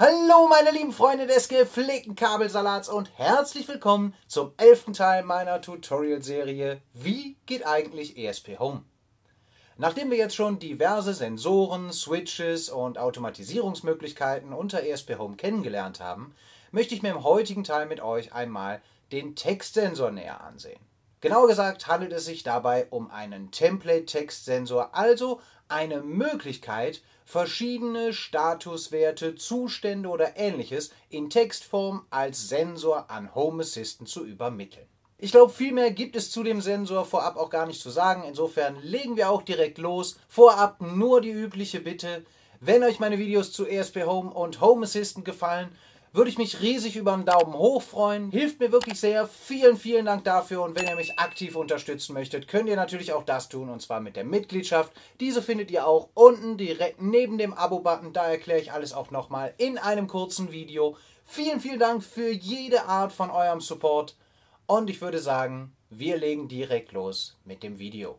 Hallo meine lieben Freunde des gepflegten Kabelsalats und herzlich willkommen zum elften Teil meiner Tutorial-Serie Wie geht eigentlich ESP Home? Nachdem wir jetzt schon diverse Sensoren, Switches und Automatisierungsmöglichkeiten unter ESP Home kennengelernt haben, möchte ich mir im heutigen Teil mit euch einmal den Textsensor näher ansehen. Genauer gesagt handelt es sich dabei um einen Template-Textsensor, also eine Möglichkeit, verschiedene Statuswerte, Zustände oder ähnliches in Textform als Sensor an Home Assistant zu übermitteln. Ich glaube, viel mehr gibt es zu dem Sensor vorab auch gar nicht zu sagen. Insofern legen wir auch direkt los. Vorab nur die übliche Bitte. Wenn euch meine Videos zu ESP Home und Home Assistant gefallen, würde ich mich riesig über einen Daumen hoch freuen. Hilft mir wirklich sehr. Vielen, vielen Dank dafür. Und wenn ihr mich aktiv unterstützen möchtet, könnt ihr natürlich auch das tun. Und zwar mit der Mitgliedschaft. Diese findet ihr auch unten direkt neben dem Abo-Button. Da erkläre ich alles auch nochmal in einem kurzen Video. Vielen, vielen Dank für jede Art von eurem Support. Und ich würde sagen, wir legen direkt los mit dem Video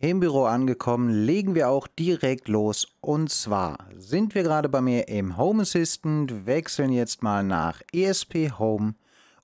Im Büro angekommen, legen wir auch direkt los. Und zwar sind wir gerade bei mir im Home Assistant, wechseln jetzt mal nach ESP Home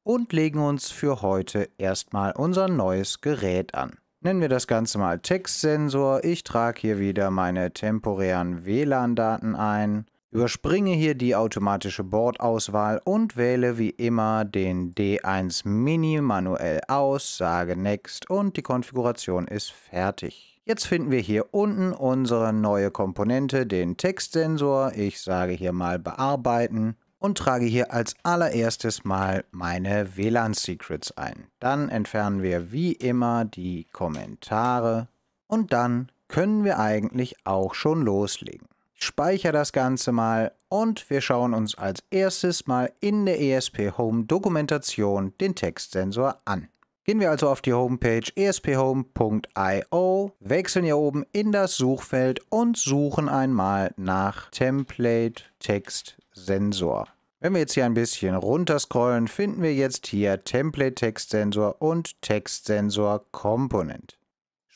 und legen uns für heute erstmal unser neues Gerät an. Nennen wir das Ganze mal Textsensor. Ich trage hier wieder meine temporären WLAN-Daten ein. Überspringe hier die automatische Bordauswahl und wähle wie immer den D1 Mini manuell aus, sage Next und die Konfiguration ist fertig. Jetzt finden wir hier unten unsere neue Komponente, den Textsensor. Ich sage hier mal Bearbeiten und trage hier als allererstes mal meine WLAN-Secrets ein. Dann entfernen wir wie immer die Kommentare und dann können wir eigentlich auch schon loslegen speichere das Ganze mal und wir schauen uns als erstes mal in der ESP Home Dokumentation den Textsensor an. Gehen wir also auf die Homepage esphome.io, wechseln hier oben in das Suchfeld und suchen einmal nach Template Text Sensor. Wenn wir jetzt hier ein bisschen runterscrollen, finden wir jetzt hier Template Textsensor und Textsensor Component.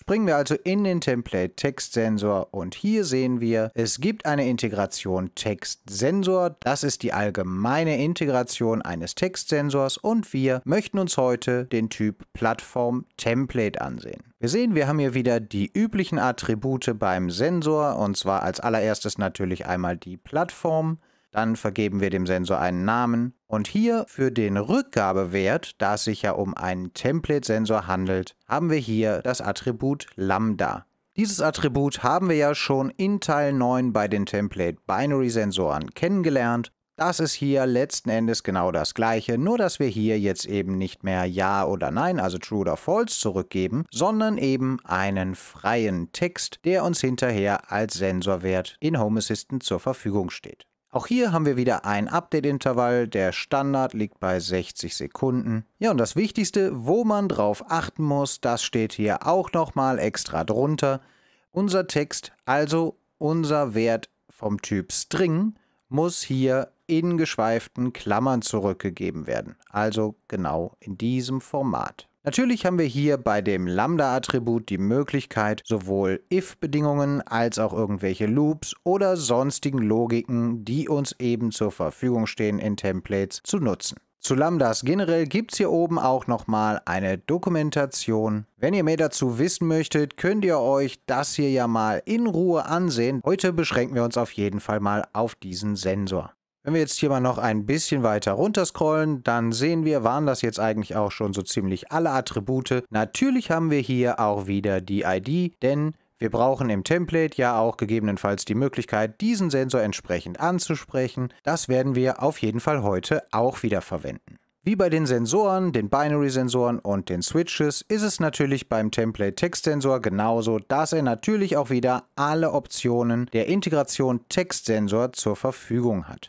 Springen wir also in den Template Textsensor und hier sehen wir, es gibt eine Integration Textsensor. Das ist die allgemeine Integration eines Textsensors und wir möchten uns heute den Typ Plattform Template ansehen. Wir sehen, wir haben hier wieder die üblichen Attribute beim Sensor und zwar als allererstes natürlich einmal die Plattform. Dann vergeben wir dem Sensor einen Namen und hier für den Rückgabewert, da es sich ja um einen Template-Sensor handelt, haben wir hier das Attribut Lambda. Dieses Attribut haben wir ja schon in Teil 9 bei den Template Binary Sensoren kennengelernt. Das ist hier letzten Endes genau das gleiche, nur dass wir hier jetzt eben nicht mehr Ja oder Nein, also True oder False zurückgeben, sondern eben einen freien Text, der uns hinterher als Sensorwert in Home Assistant zur Verfügung steht. Auch hier haben wir wieder ein Update-Intervall. Der Standard liegt bei 60 Sekunden. Ja, und das Wichtigste, wo man drauf achten muss, das steht hier auch nochmal extra drunter. Unser Text, also unser Wert vom Typ String, muss hier in geschweiften Klammern zurückgegeben werden. Also genau in diesem Format. Natürlich haben wir hier bei dem Lambda-Attribut die Möglichkeit, sowohl if-Bedingungen als auch irgendwelche Loops oder sonstigen Logiken, die uns eben zur Verfügung stehen in Templates, zu nutzen. Zu Lambdas generell gibt es hier oben auch nochmal eine Dokumentation. Wenn ihr mehr dazu wissen möchtet, könnt ihr euch das hier ja mal in Ruhe ansehen. Heute beschränken wir uns auf jeden Fall mal auf diesen Sensor. Wenn wir jetzt hier mal noch ein bisschen weiter runter scrollen, dann sehen wir, waren das jetzt eigentlich auch schon so ziemlich alle Attribute. Natürlich haben wir hier auch wieder die ID, denn wir brauchen im Template ja auch gegebenenfalls die Möglichkeit, diesen Sensor entsprechend anzusprechen. Das werden wir auf jeden Fall heute auch wieder verwenden. Wie bei den Sensoren, den Binary-Sensoren und den Switches ist es natürlich beim template textsensor genauso, dass er natürlich auch wieder alle Optionen der Integration Textsensor zur Verfügung hat.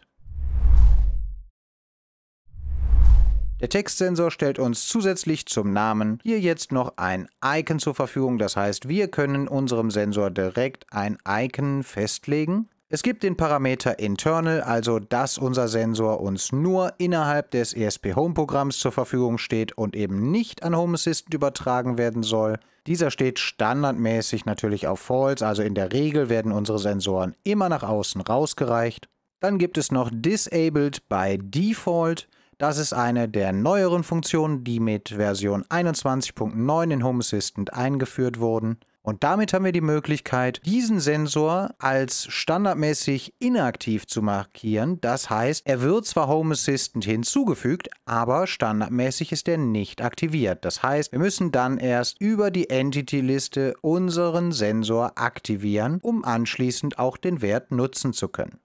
Der Textsensor stellt uns zusätzlich zum Namen hier jetzt noch ein Icon zur Verfügung. Das heißt, wir können unserem Sensor direkt ein Icon festlegen. Es gibt den Parameter internal, also dass unser Sensor uns nur innerhalb des ESP Home Programms zur Verfügung steht und eben nicht an Home Assistant übertragen werden soll. Dieser steht standardmäßig natürlich auf False, also in der Regel werden unsere Sensoren immer nach außen rausgereicht. Dann gibt es noch Disabled by Default. Das ist eine der neueren Funktionen, die mit Version 21.9 in Home Assistant eingeführt wurden. Und damit haben wir die Möglichkeit, diesen Sensor als standardmäßig inaktiv zu markieren. Das heißt, er wird zwar Home Assistant hinzugefügt, aber standardmäßig ist er nicht aktiviert. Das heißt, wir müssen dann erst über die Entity-Liste unseren Sensor aktivieren, um anschließend auch den Wert nutzen zu können.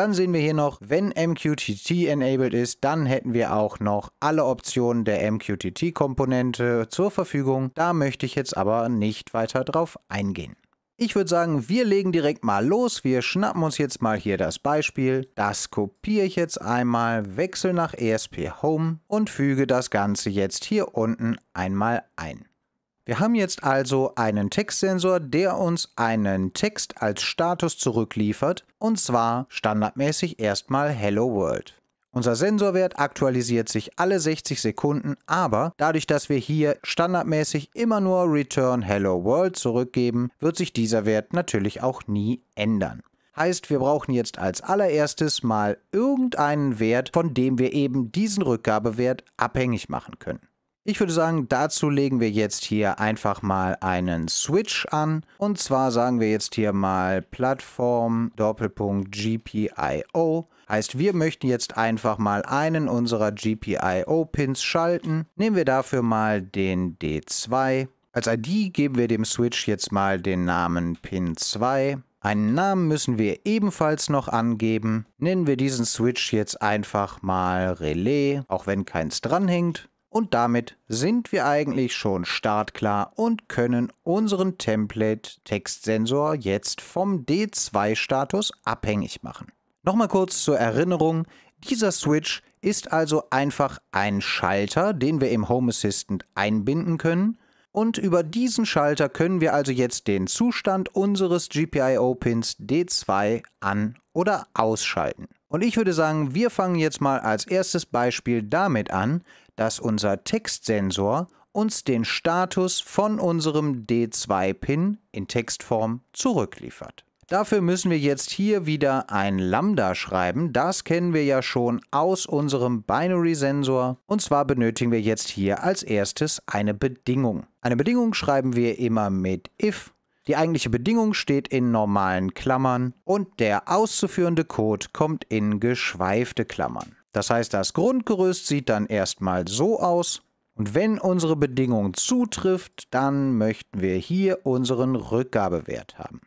Dann sehen wir hier noch, wenn MQTT enabled ist, dann hätten wir auch noch alle Optionen der MQTT-Komponente zur Verfügung. Da möchte ich jetzt aber nicht weiter drauf eingehen. Ich würde sagen, wir legen direkt mal los. Wir schnappen uns jetzt mal hier das Beispiel. Das kopiere ich jetzt einmal, wechsle nach ESP Home und füge das Ganze jetzt hier unten einmal ein. Wir haben jetzt also einen Textsensor, der uns einen Text als Status zurückliefert, und zwar standardmäßig erstmal Hello World. Unser Sensorwert aktualisiert sich alle 60 Sekunden, aber dadurch, dass wir hier standardmäßig immer nur Return Hello World zurückgeben, wird sich dieser Wert natürlich auch nie ändern. Heißt, wir brauchen jetzt als allererstes mal irgendeinen Wert, von dem wir eben diesen Rückgabewert abhängig machen können. Ich würde sagen, dazu legen wir jetzt hier einfach mal einen Switch an. Und zwar sagen wir jetzt hier mal Plattform Doppelpunkt GPIO. Heißt, wir möchten jetzt einfach mal einen unserer GPIO-Pins schalten. Nehmen wir dafür mal den D2. Als ID geben wir dem Switch jetzt mal den Namen Pin 2. Einen Namen müssen wir ebenfalls noch angeben. Nennen wir diesen Switch jetzt einfach mal Relais, auch wenn keins dranhängt. Und damit sind wir eigentlich schon startklar und können unseren Template-Textsensor jetzt vom D2-Status abhängig machen. Nochmal kurz zur Erinnerung, dieser Switch ist also einfach ein Schalter, den wir im Home Assistant einbinden können. Und über diesen Schalter können wir also jetzt den Zustand unseres GPIO-Pins D2 an- oder ausschalten. Und ich würde sagen, wir fangen jetzt mal als erstes Beispiel damit an, dass unser Textsensor uns den Status von unserem D2-Pin in Textform zurückliefert. Dafür müssen wir jetzt hier wieder ein Lambda schreiben. Das kennen wir ja schon aus unserem Binary-Sensor. Und zwar benötigen wir jetzt hier als erstes eine Bedingung. Eine Bedingung schreiben wir immer mit if. Die eigentliche Bedingung steht in normalen Klammern und der auszuführende Code kommt in geschweifte Klammern. Das heißt, das Grundgerüst sieht dann erstmal so aus. Und wenn unsere Bedingung zutrifft, dann möchten wir hier unseren Rückgabewert haben.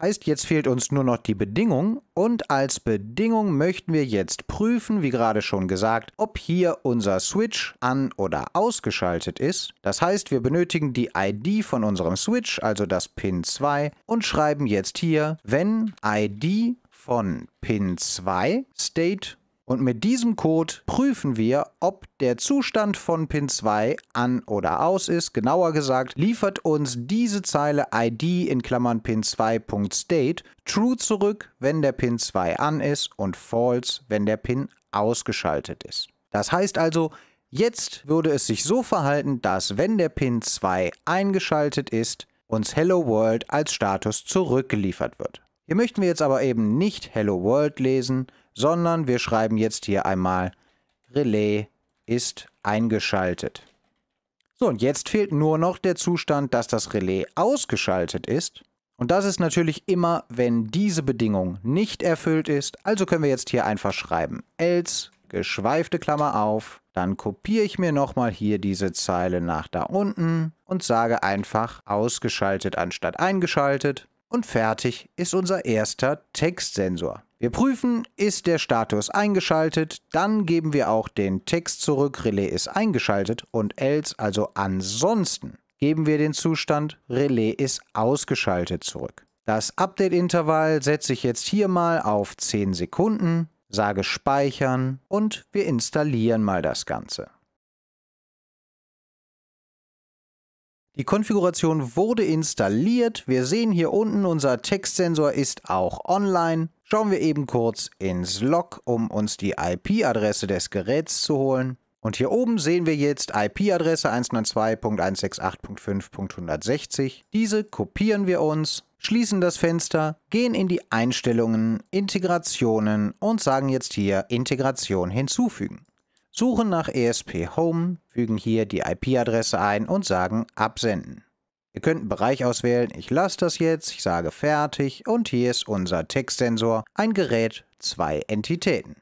Heißt, jetzt fehlt uns nur noch die Bedingung und als Bedingung möchten wir jetzt prüfen, wie gerade schon gesagt, ob hier unser Switch an- oder ausgeschaltet ist. Das heißt, wir benötigen die ID von unserem Switch, also das Pin 2 und schreiben jetzt hier, wenn ID von Pin 2 State und mit diesem Code prüfen wir, ob der Zustand von Pin 2 an oder aus ist. Genauer gesagt, liefert uns diese Zeile ID in Klammern Pin 2.state true zurück, wenn der Pin 2 an ist und false, wenn der Pin ausgeschaltet ist. Das heißt also, jetzt würde es sich so verhalten, dass wenn der Pin 2 eingeschaltet ist, uns Hello World als Status zurückgeliefert wird. Hier möchten wir jetzt aber eben nicht Hello World lesen, sondern wir schreiben jetzt hier einmal Relais ist eingeschaltet. So, und jetzt fehlt nur noch der Zustand, dass das Relais ausgeschaltet ist. Und das ist natürlich immer, wenn diese Bedingung nicht erfüllt ist. Also können wir jetzt hier einfach schreiben, else, geschweifte Klammer auf. Dann kopiere ich mir nochmal hier diese Zeile nach da unten und sage einfach ausgeschaltet anstatt eingeschaltet und fertig ist unser erster Textsensor. Wir prüfen, ist der Status eingeschaltet, dann geben wir auch den Text zurück, Relais ist eingeschaltet und else, also ansonsten, geben wir den Zustand Relais ist ausgeschaltet zurück. Das Update-Intervall setze ich jetzt hier mal auf 10 Sekunden, sage Speichern und wir installieren mal das Ganze. Die Konfiguration wurde installiert. Wir sehen hier unten, unser Textsensor ist auch online. Schauen wir eben kurz ins Log, um uns die IP-Adresse des Geräts zu holen. Und hier oben sehen wir jetzt IP-Adresse 192.168.5.160. Diese kopieren wir uns, schließen das Fenster, gehen in die Einstellungen, Integrationen und sagen jetzt hier Integration hinzufügen suchen nach ESP Home, fügen hier die IP-Adresse ein und sagen Absenden. Ihr könnt einen Bereich auswählen, ich lasse das jetzt, ich sage Fertig und hier ist unser Textsensor, ein Gerät, zwei Entitäten.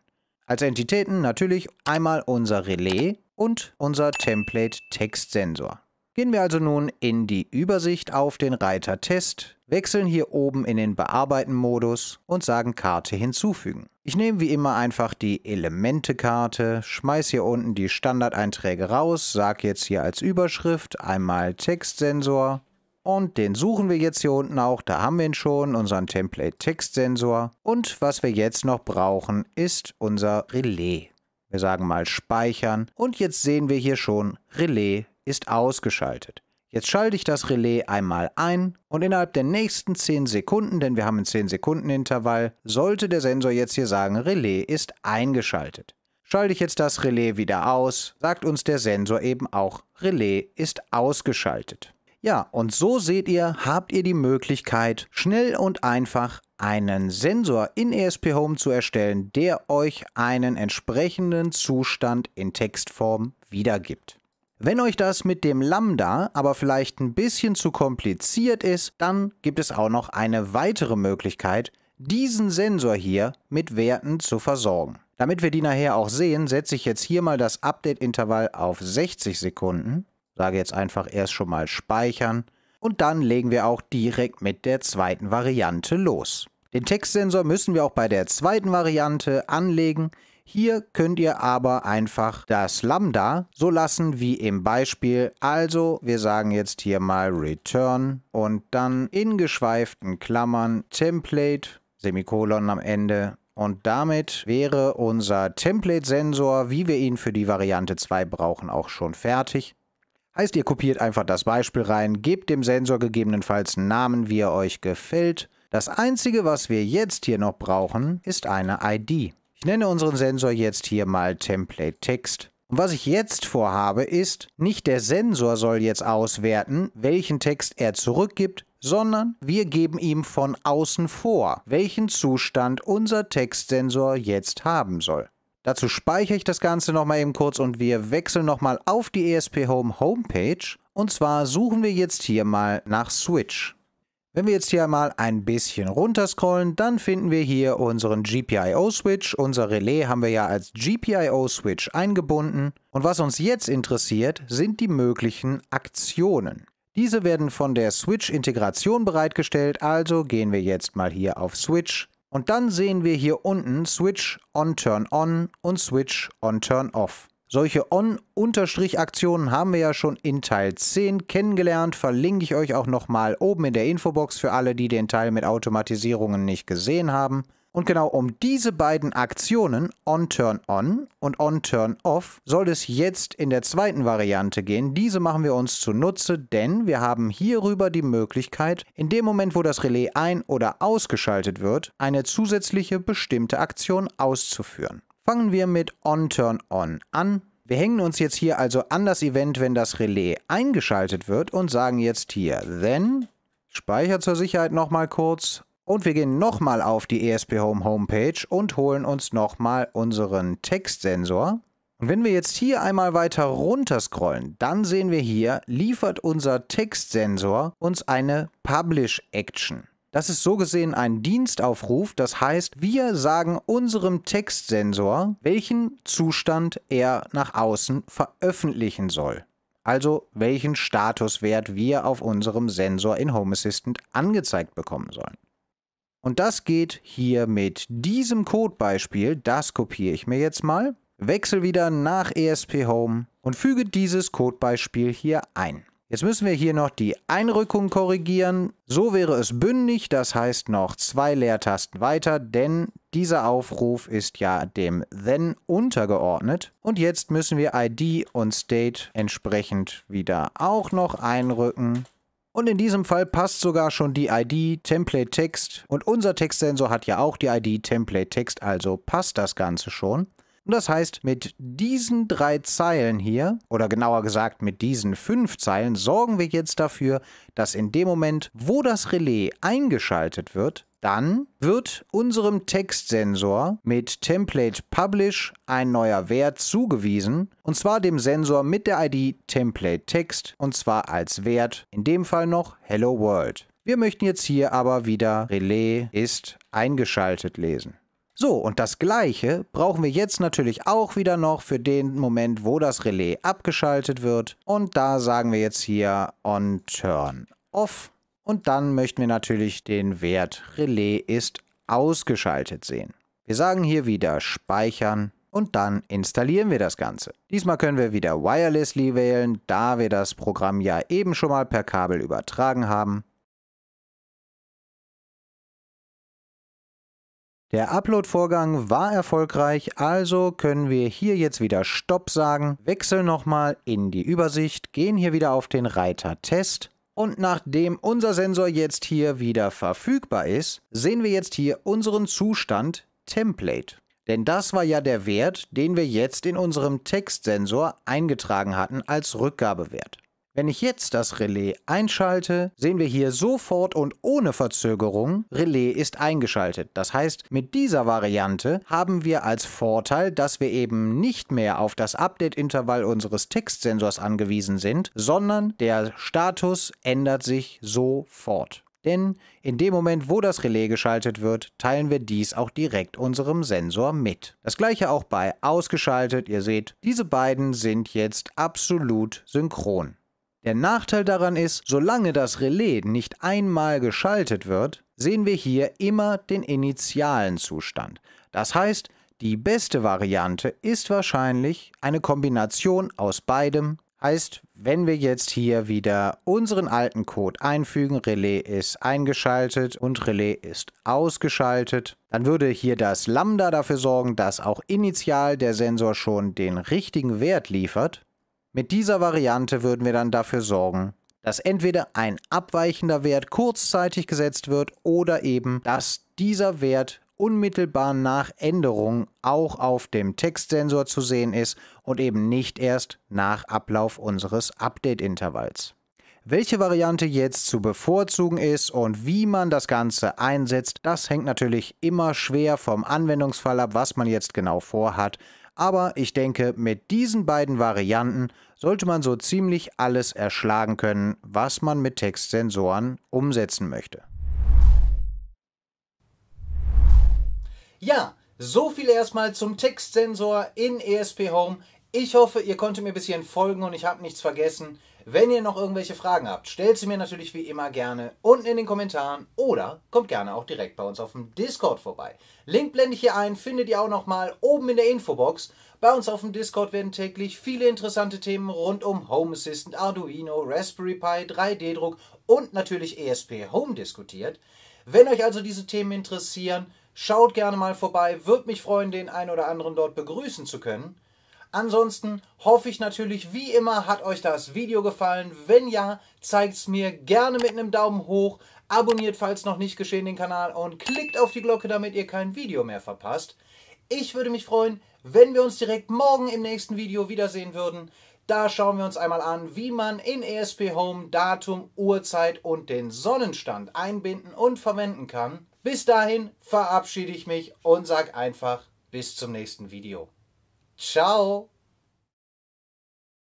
Als Entitäten natürlich einmal unser Relais und unser Template Textsensor. Gehen wir also nun in die Übersicht auf den Reiter Test, wechseln hier oben in den Bearbeiten-Modus und sagen Karte hinzufügen. Ich nehme wie immer einfach die Elemente-Karte, schmeiße hier unten die Standardeinträge raus, sage jetzt hier als Überschrift einmal Textsensor und den suchen wir jetzt hier unten auch, da haben wir ihn schon, unseren Template Textsensor. Und was wir jetzt noch brauchen, ist unser Relais. Wir sagen mal speichern und jetzt sehen wir hier schon Relais ist ausgeschaltet. Jetzt schalte ich das Relais einmal ein und innerhalb der nächsten 10 Sekunden, denn wir haben einen 10 Sekunden Intervall, sollte der Sensor jetzt hier sagen, Relais ist eingeschaltet. Schalte ich jetzt das Relais wieder aus, sagt uns der Sensor eben auch, Relais ist ausgeschaltet. Ja, und so seht ihr, habt ihr die Möglichkeit, schnell und einfach einen Sensor in ESP Home zu erstellen, der euch einen entsprechenden Zustand in Textform wiedergibt. Wenn euch das mit dem Lambda aber vielleicht ein bisschen zu kompliziert ist, dann gibt es auch noch eine weitere Möglichkeit, diesen Sensor hier mit Werten zu versorgen. Damit wir die nachher auch sehen, setze ich jetzt hier mal das Update-Intervall auf 60 Sekunden, sage jetzt einfach erst schon mal speichern und dann legen wir auch direkt mit der zweiten Variante los. Den Textsensor müssen wir auch bei der zweiten Variante anlegen. Hier könnt ihr aber einfach das Lambda so lassen wie im Beispiel. Also wir sagen jetzt hier mal return und dann in geschweiften Klammern Template, Semikolon am Ende und damit wäre unser Template-Sensor, wie wir ihn für die Variante 2 brauchen, auch schon fertig. Heißt, ihr kopiert einfach das Beispiel rein, gebt dem Sensor gegebenenfalls einen Namen, wie er euch gefällt. Das Einzige, was wir jetzt hier noch brauchen, ist eine ID. Ich nenne unseren Sensor jetzt hier mal Template Text. Und was ich jetzt vorhabe ist, nicht der Sensor soll jetzt auswerten, welchen Text er zurückgibt, sondern wir geben ihm von außen vor, welchen Zustand unser Textsensor jetzt haben soll. Dazu speichere ich das Ganze nochmal eben kurz und wir wechseln nochmal auf die ESP Home Homepage. Und zwar suchen wir jetzt hier mal nach Switch. Wenn wir jetzt hier mal ein bisschen runterscrollen, dann finden wir hier unseren GPIO-Switch. Unser Relais haben wir ja als GPIO-Switch eingebunden. Und was uns jetzt interessiert, sind die möglichen Aktionen. Diese werden von der Switch-Integration bereitgestellt, also gehen wir jetzt mal hier auf Switch. Und dann sehen wir hier unten Switch on Turn On und Switch on Turn Off. Solche On-Aktionen haben wir ja schon in Teil 10 kennengelernt, verlinke ich euch auch nochmal oben in der Infobox für alle, die den Teil mit Automatisierungen nicht gesehen haben. Und genau um diese beiden Aktionen, On-Turn-On und On-Turn-Off, soll es jetzt in der zweiten Variante gehen. Diese machen wir uns zunutze, denn wir haben hierüber die Möglichkeit, in dem Moment, wo das Relais ein- oder ausgeschaltet wird, eine zusätzliche bestimmte Aktion auszuführen. Fangen wir mit On-Turn-On an. Wir hängen uns jetzt hier also an das Event, wenn das Relais eingeschaltet wird und sagen jetzt hier then, speicher zur Sicherheit nochmal kurz und wir gehen nochmal auf die ESP Home Homepage und holen uns nochmal unseren Textsensor. Und wenn wir jetzt hier einmal weiter runter scrollen, dann sehen wir hier, liefert unser Textsensor uns eine Publish Action. Das ist so gesehen ein Dienstaufruf, das heißt, wir sagen unserem Textsensor, welchen Zustand er nach außen veröffentlichen soll. Also welchen Statuswert wir auf unserem Sensor in Home Assistant angezeigt bekommen sollen. Und das geht hier mit diesem Codebeispiel, das kopiere ich mir jetzt mal, wechsle wieder nach ESP Home und füge dieses Codebeispiel hier ein. Jetzt müssen wir hier noch die Einrückung korrigieren. So wäre es bündig, das heißt noch zwei Leertasten weiter, denn dieser Aufruf ist ja dem Then untergeordnet. Und jetzt müssen wir ID und State entsprechend wieder auch noch einrücken. Und in diesem Fall passt sogar schon die ID Template Text und unser Textsensor hat ja auch die ID Template Text, also passt das Ganze schon. Und das heißt, mit diesen drei Zeilen hier, oder genauer gesagt mit diesen fünf Zeilen, sorgen wir jetzt dafür, dass in dem Moment, wo das Relais eingeschaltet wird, dann wird unserem Textsensor mit Template Publish ein neuer Wert zugewiesen, und zwar dem Sensor mit der ID Template Text, und zwar als Wert, in dem Fall noch Hello World. Wir möchten jetzt hier aber wieder Relais ist eingeschaltet lesen. So, und das gleiche brauchen wir jetzt natürlich auch wieder noch für den Moment, wo das Relais abgeschaltet wird. Und da sagen wir jetzt hier on turn off. Und dann möchten wir natürlich den Wert Relais ist ausgeschaltet sehen. Wir sagen hier wieder speichern und dann installieren wir das Ganze. Diesmal können wir wieder wirelessly wählen, da wir das Programm ja eben schon mal per Kabel übertragen haben. Der Upload-Vorgang war erfolgreich, also können wir hier jetzt wieder Stopp sagen, wechseln nochmal in die Übersicht, gehen hier wieder auf den Reiter Test und nachdem unser Sensor jetzt hier wieder verfügbar ist, sehen wir jetzt hier unseren Zustand Template. Denn das war ja der Wert, den wir jetzt in unserem Textsensor eingetragen hatten als Rückgabewert. Wenn ich jetzt das Relais einschalte, sehen wir hier sofort und ohne Verzögerung, Relais ist eingeschaltet. Das heißt, mit dieser Variante haben wir als Vorteil, dass wir eben nicht mehr auf das Update-Intervall unseres Textsensors angewiesen sind, sondern der Status ändert sich sofort. Denn in dem Moment, wo das Relais geschaltet wird, teilen wir dies auch direkt unserem Sensor mit. Das gleiche auch bei ausgeschaltet. Ihr seht, diese beiden sind jetzt absolut synchron. Der Nachteil daran ist, solange das Relais nicht einmal geschaltet wird, sehen wir hier immer den initialen Zustand. Das heißt, die beste Variante ist wahrscheinlich eine Kombination aus beidem. Heißt, wenn wir jetzt hier wieder unseren alten Code einfügen, Relais ist eingeschaltet und Relais ist ausgeschaltet, dann würde hier das Lambda dafür sorgen, dass auch initial der Sensor schon den richtigen Wert liefert. Mit dieser Variante würden wir dann dafür sorgen, dass entweder ein abweichender Wert kurzzeitig gesetzt wird oder eben, dass dieser Wert unmittelbar nach Änderung auch auf dem Textsensor zu sehen ist und eben nicht erst nach Ablauf unseres Update-Intervalls. Welche Variante jetzt zu bevorzugen ist und wie man das Ganze einsetzt, das hängt natürlich immer schwer vom Anwendungsfall ab, was man jetzt genau vorhat. Aber ich denke, mit diesen beiden Varianten sollte man so ziemlich alles erschlagen können, was man mit Textsensoren umsetzen möchte. Ja, so viel erstmal zum Textsensor in ESP Home. Ich hoffe, ihr konntet mir bis hierhin folgen und ich habe nichts vergessen. Wenn ihr noch irgendwelche Fragen habt, stellt sie mir natürlich wie immer gerne unten in den Kommentaren oder kommt gerne auch direkt bei uns auf dem Discord vorbei. Link blende ich hier ein, findet ihr auch nochmal oben in der Infobox. Bei uns auf dem Discord werden täglich viele interessante Themen rund um Home Assistant, Arduino, Raspberry Pi, 3D-Druck und natürlich ESP Home diskutiert. Wenn euch also diese Themen interessieren, schaut gerne mal vorbei. Würde mich freuen, den einen oder anderen dort begrüßen zu können. Ansonsten hoffe ich natürlich wie immer, hat euch das Video gefallen. Wenn ja, zeigt es mir gerne mit einem Daumen hoch. Abonniert, falls noch nicht geschehen, den Kanal und klickt auf die Glocke, damit ihr kein Video mehr verpasst. Ich würde mich freuen, wenn wir uns direkt morgen im nächsten Video wiedersehen würden. Da schauen wir uns einmal an, wie man in ESP Home Datum, Uhrzeit und den Sonnenstand einbinden und verwenden kann. Bis dahin verabschiede ich mich und sage einfach bis zum nächsten Video. Ciao!